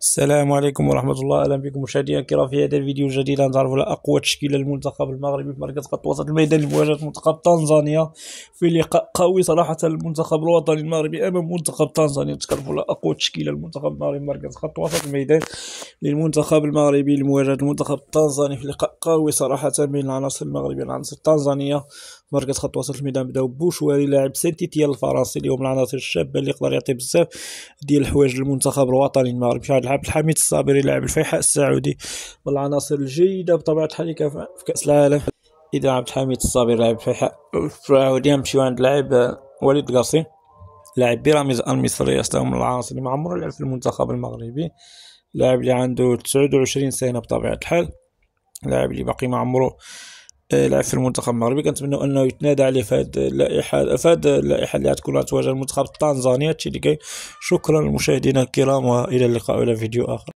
السلام عليكم ورحمة الله أهلا بكم مشاهدينا الكرام في هذا الفيديو الجديد نتعرف على أقوى تشكيلة المنتخب المغربي في مركز خط وسط الميدان لمواجهة منتخب تنزانيا في لقاء قوي صراحة المنتخب الوطني المغربي أمام منتخب تنزانيا نتعرف على أقوى تشكيلة المنتخب المغربي في مركز خط وسط الميدان للمنتخب المغربي لمواجهة المنتخب التنزاني في لقاء قوي صراحة بين العناصر المغربية والعناصر التنزانية مركز خط وسط الميدان بداو بوشواري لاعب سانتيتيال الفرنسي اليوم العناصر الشابة اللي يقدر يعطي بزاف ديال الحوايج للمنتخب الوطني المغربي شحال عبد الحميد الصابري لاعب الفيحاء السعودي من العناصر الجيدة بطبيعة الحال في كأس العالم إذا عبد الحميد الصابري لاعب الفيحاء السعودي نمشيو عند لاعب وليد قاسي لاعب بيراميدز المصري اصلا من العناصر اللي ما عمره لعب في المنتخب المغربي لاعب اللي عنده تسعود سنه بطبيعه الحال لاعب اللي باقي ما عمره آه، لعب في المنتخب المغربي كنتمنى انه يتنادى عليه في هذه اللائحه في هذه اللائحه اللي غتكون غتواجه المنتخب التنزاني هادشي اللي كاين شكرا للمشاهدين الكرام والى اللقاء الى فيديو اخر